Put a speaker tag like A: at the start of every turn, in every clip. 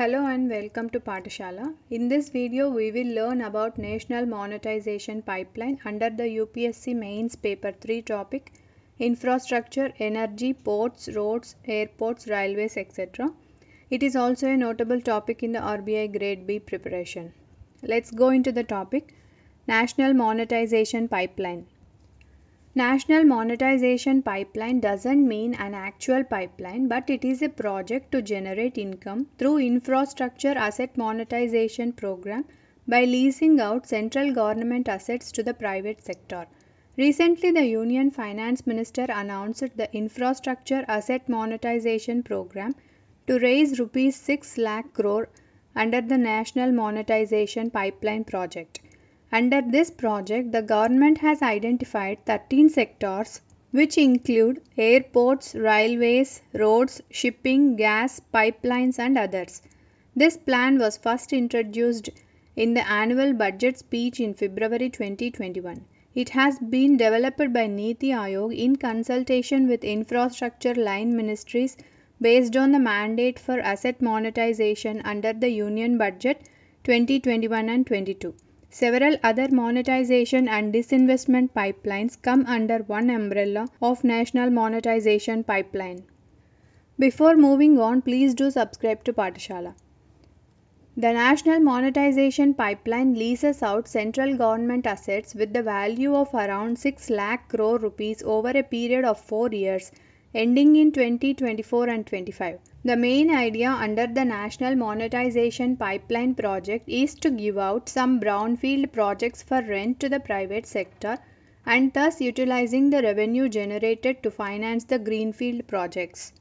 A: Hello and welcome to Patashala. In this video we will learn about National Monetization Pipeline under the UPSC Mains Paper 3 topic Infrastructure, Energy, Ports, Roads, Airports, Railways etc. It is also a notable topic in the RBI Grade B preparation. Let's go into the topic National Monetization Pipeline. National monetization pipeline doesn't mean an actual pipeline, but it is a project to generate income through infrastructure asset monetization program by leasing out central government assets to the private sector. Recently, the Union Finance Minister announced the infrastructure asset monetization program to raise rupees 6 lakh crore under the National Monetization Pipeline project. Under this project, the government has identified 13 sectors which include airports, railways, roads, shipping, gas, pipelines, and others. This plan was first introduced in the annual budget speech in February 2021. It has been developed by Niti Aayog in consultation with infrastructure line ministries based on the mandate for asset monetization under the Union Budget 2021 and 22. Several other monetization and disinvestment pipelines come under one umbrella of National Monetization Pipeline. Before moving on, please do subscribe to Patashala. The National Monetization Pipeline leases out central government assets with the value of around 6 lakh crore rupees over a period of 4 years ending in 2024 and 25. The main idea under the National Monetization Pipeline project is to give out some brownfield projects for rent to the private sector and thus utilizing the revenue generated to finance the greenfield projects.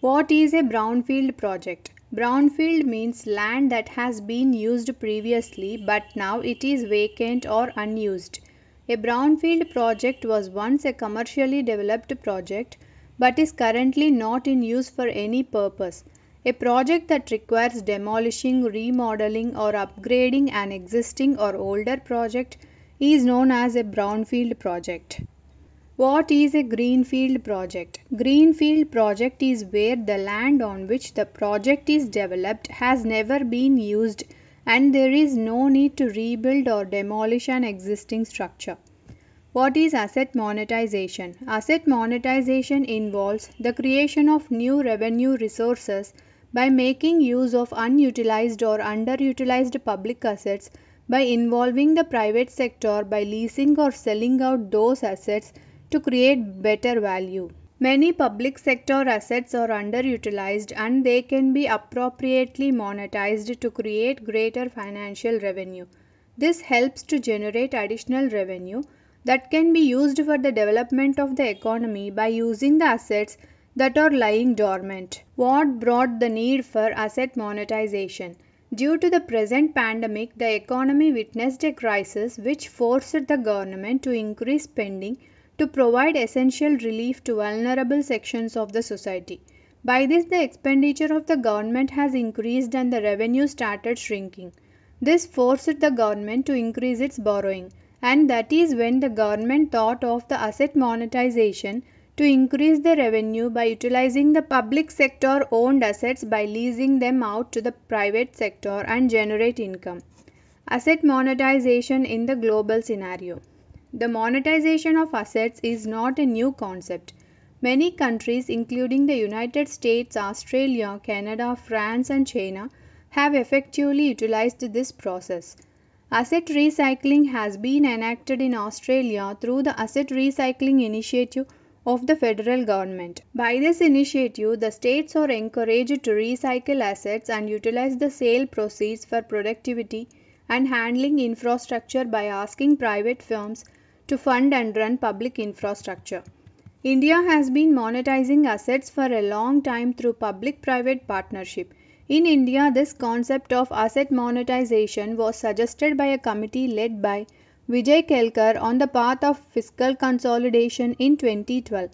A: What is a brownfield project? Brownfield means land that has been used previously but now it is vacant or unused. A brownfield project was once a commercially developed project but is currently not in use for any purpose. A project that requires demolishing, remodeling, or upgrading an existing or older project is known as a brownfield project. What is a greenfield project? Greenfield project is where the land on which the project is developed has never been used and there is no need to rebuild or demolish an existing structure. What is asset monetization? Asset monetization involves the creation of new revenue resources by making use of unutilized or underutilized public assets by involving the private sector by leasing or selling out those assets to create better value. Many public sector assets are underutilized and they can be appropriately monetized to create greater financial revenue. This helps to generate additional revenue that can be used for the development of the economy by using the assets that are lying dormant. What brought the need for asset monetization? Due to the present pandemic, the economy witnessed a crisis which forced the government to increase spending to provide essential relief to vulnerable sections of the society. By this, the expenditure of the government has increased and the revenue started shrinking. This forced the government to increase its borrowing, and that is when the government thought of the asset monetization to increase the revenue by utilizing the public sector owned assets by leasing them out to the private sector and generate income. Asset monetization in the global scenario. The monetization of assets is not a new concept. Many countries, including the United States, Australia, Canada, France, and China, have effectively utilized this process. Asset recycling has been enacted in Australia through the Asset Recycling Initiative of the federal government. By this initiative, the states are encouraged to recycle assets and utilize the sale proceeds for productivity and handling infrastructure by asking private firms to fund and run public infrastructure. India has been monetizing assets for a long time through public private partnership. In India, this concept of asset monetization was suggested by a committee led by Vijay Kelkar on the path of fiscal consolidation in 2012.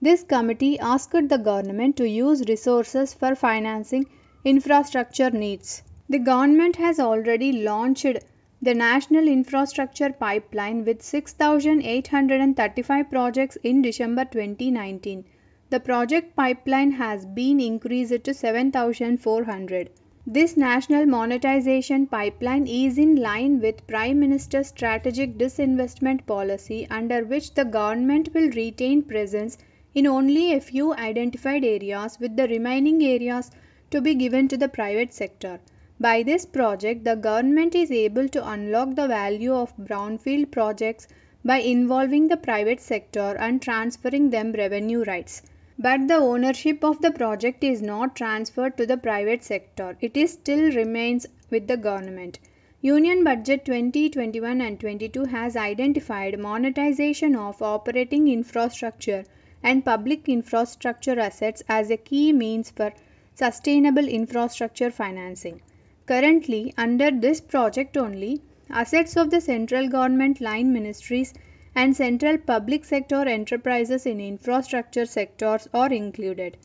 A: This committee asked the government to use resources for financing infrastructure needs. The government has already launched the National Infrastructure Pipeline with 6,835 projects in December 2019. The project pipeline has been increased to 7,400. This national monetization pipeline is in line with Prime Minister's strategic disinvestment policy under which the government will retain presence in only a few identified areas with the remaining areas to be given to the private sector. By this project, the government is able to unlock the value of brownfield projects by involving the private sector and transferring them revenue rights. But the ownership of the project is not transferred to the private sector. It is still remains with the government. Union Budget 2021 and 22 has identified monetization of operating infrastructure and public infrastructure assets as a key means for sustainable infrastructure financing. Currently, under this project only, assets of the central government line ministries and central public sector enterprises in infrastructure sectors are included.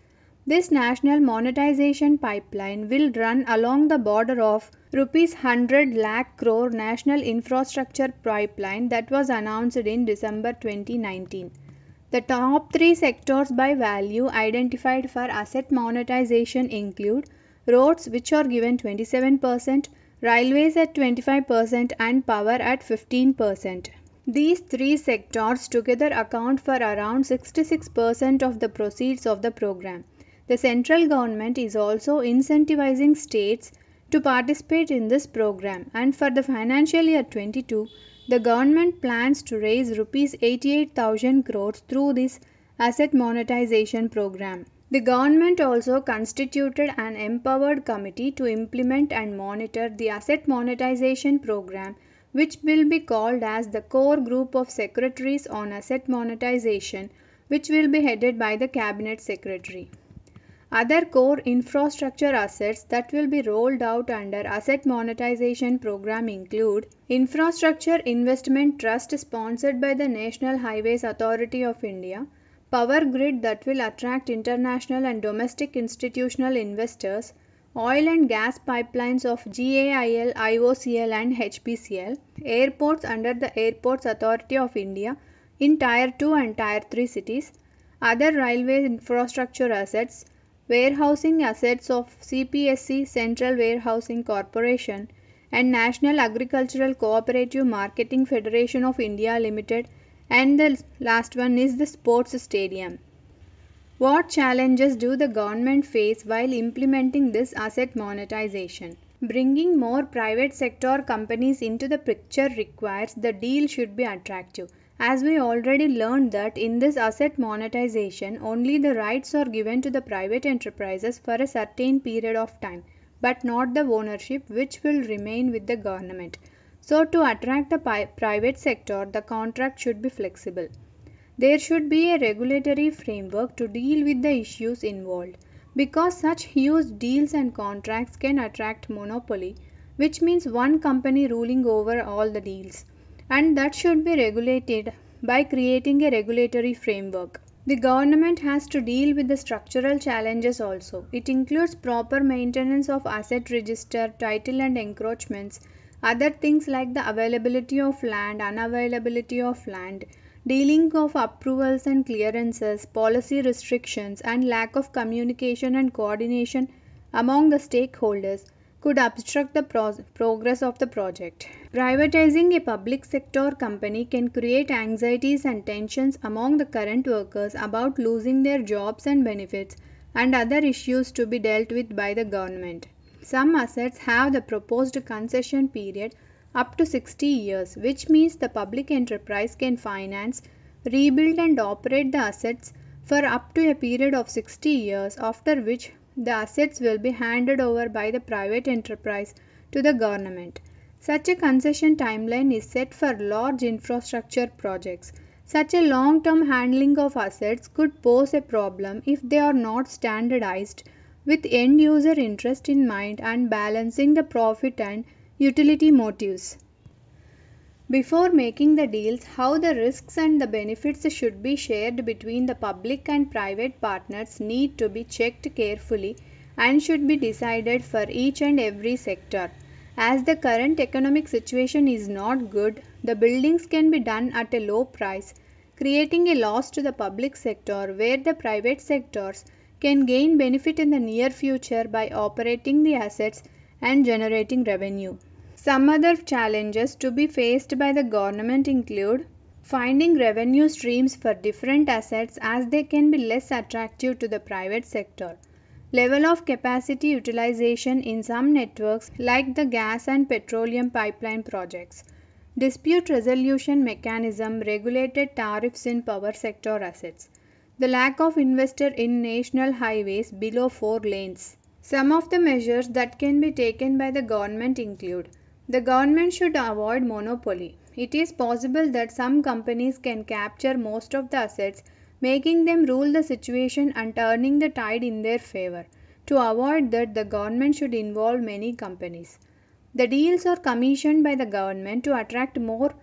A: This national monetization pipeline will run along the border of rupees 100 lakh crore national infrastructure pipeline that was announced in December 2019. The top 3 sectors by value identified for asset monetization include roads which are given 27%, railways at 25% and power at 15%. These three sectors together account for around 66% of the proceeds of the program. The central government is also incentivizing states to participate in this program and for the financial year 22 the government plans to raise rupees 88000 crores through this asset monetization program the government also constituted an empowered committee to implement and monitor the asset monetization program which will be called as the core group of secretaries on asset monetization which will be headed by the cabinet secretary. Other core infrastructure assets that will be rolled out under asset monetization program include Infrastructure Investment Trust sponsored by the National Highways Authority of India power grid that will attract international and domestic institutional investors, oil and gas pipelines of GAIL, IOCL and HPCL, airports under the Airports Authority of India in Tier 2 and Tier 3 cities, other railway infrastructure assets, warehousing assets of CPSC Central Warehousing Corporation and National Agricultural Cooperative Marketing Federation of India Limited and the last one is the sports stadium. What challenges do the government face while implementing this asset monetization? Bringing more private sector companies into the picture requires the deal should be attractive. As we already learned that in this asset monetization, only the rights are given to the private enterprises for a certain period of time, but not the ownership which will remain with the government. So, to attract the private sector, the contract should be flexible. There should be a regulatory framework to deal with the issues involved because such huge deals and contracts can attract monopoly, which means one company ruling over all the deals, and that should be regulated by creating a regulatory framework. The government has to deal with the structural challenges also. It includes proper maintenance of asset register, title and encroachments, other things like the availability of land unavailability of land dealing of approvals and clearances policy restrictions and lack of communication and coordination among the stakeholders could obstruct the pro progress of the project. Privatizing a public sector company can create anxieties and tensions among the current workers about losing their jobs and benefits and other issues to be dealt with by the government. Some assets have the proposed concession period up to 60 years which means the public enterprise can finance, rebuild and operate the assets for up to a period of 60 years after which the assets will be handed over by the private enterprise to the government. Such a concession timeline is set for large infrastructure projects. Such a long-term handling of assets could pose a problem if they are not standardized with end user interest in mind and balancing the profit and utility motives. Before making the deals, how the risks and the benefits should be shared between the public and private partners need to be checked carefully and should be decided for each and every sector. As the current economic situation is not good, the buildings can be done at a low price, creating a loss to the public sector where the private sectors can gain benefit in the near future by operating the assets and generating revenue. Some other challenges to be faced by the government include finding revenue streams for different assets as they can be less attractive to the private sector. Level of capacity utilization in some networks like the gas and petroleum pipeline projects. Dispute resolution mechanism regulated tariffs in power sector assets the lack of investor in national highways below 4 lanes. Some of the measures that can be taken by the government include the government should avoid monopoly. It is possible that some companies can capture most of the assets, making them rule the situation and turning the tide in their favor. To avoid that, the government should involve many companies. The deals are commissioned by the government to attract more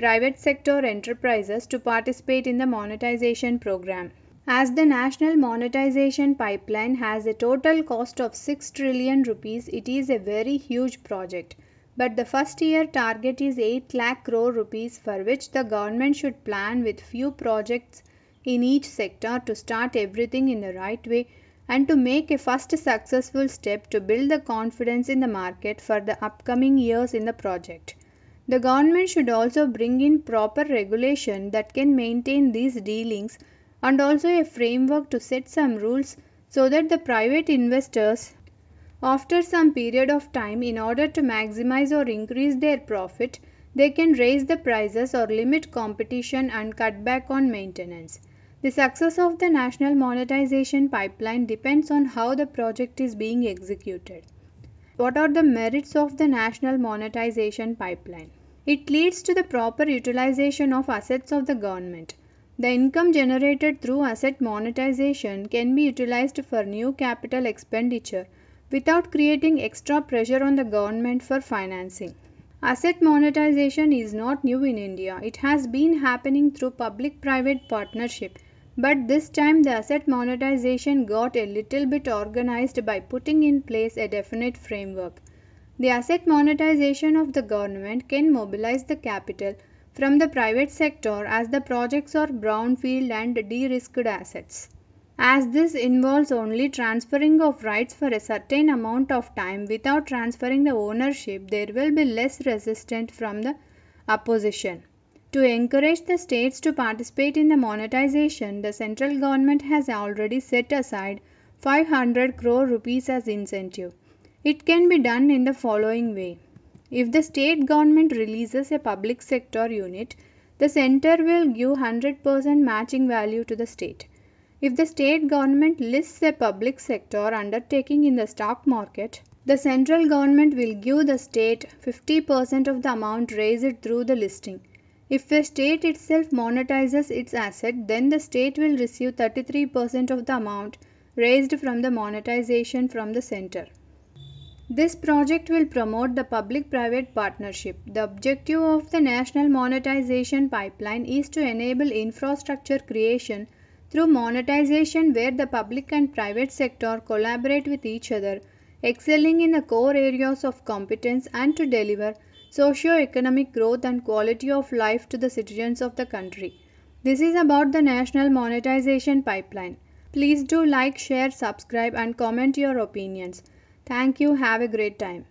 A: private sector enterprises to participate in the monetization program. As the national monetization pipeline has a total cost of 6 trillion rupees, it is a very huge project. But the first year target is 8 lakh crore rupees for which the government should plan with few projects in each sector to start everything in the right way and to make a first successful step to build the confidence in the market for the upcoming years in the project. The government should also bring in proper regulation that can maintain these dealings and also a framework to set some rules so that the private investors, after some period of time, in order to maximize or increase their profit, they can raise the prices or limit competition and cut back on maintenance. The success of the national monetization pipeline depends on how the project is being executed. What are the merits of the national monetization pipeline? It leads to the proper utilization of assets of the government. The income generated through asset monetization can be utilized for new capital expenditure without creating extra pressure on the government for financing. Asset monetization is not new in India. It has been happening through public private partnership. But this time the asset monetization got a little bit organized by putting in place a definite framework. The asset monetization of the government can mobilize the capital from the private sector as the projects are brownfield and de-risked assets. As this involves only transferring of rights for a certain amount of time without transferring the ownership, there will be less resistance from the opposition. To encourage the states to participate in the monetization, the central government has already set aside 500 crore rupees as incentive. It can be done in the following way. If the state government releases a public sector unit, the center will give 100% matching value to the state. If the state government lists a public sector undertaking in the stock market, the central government will give the state 50% of the amount raised through the listing. If the state itself monetizes its asset, then the state will receive 33% of the amount raised from the monetization from the center. This project will promote the public-private partnership. The objective of the National Monetization Pipeline is to enable infrastructure creation through monetization where the public and private sector collaborate with each other, excelling in the core areas of competence and to deliver socio-economic growth and quality of life to the citizens of the country. This is about the National Monetization Pipeline. Please do like, share, subscribe and comment your opinions. Thank you. Have a great time.